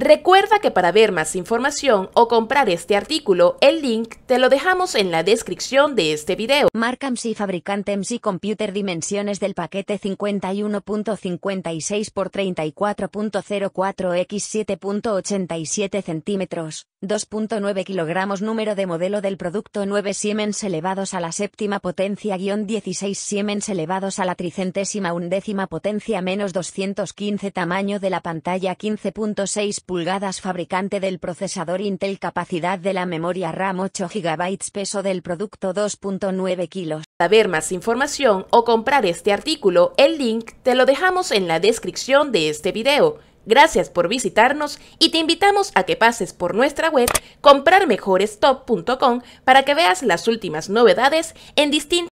Recuerda que para ver más información o comprar este artículo, el link te lo dejamos en la descripción de este video. Marca MC fabricante MC Computer Dimensiones del paquete 51.56 por 34.04 x 7.87 centímetros, 2.9 kilogramos número de modelo del producto 9 Siemens elevados a la séptima potencia guión 16 Siemens elevados a la tricentésima undécima potencia menos 215 tamaño de la pantalla 15.6 pulgadas fabricante del procesador Intel capacidad de la memoria RAM 8 GB peso del producto 2.9 kilos. Para ver más información o comprar este artículo, el link te lo dejamos en la descripción de este video. Gracias por visitarnos y te invitamos a que pases por nuestra web comprarmejorestop.com para que veas las últimas novedades en distintos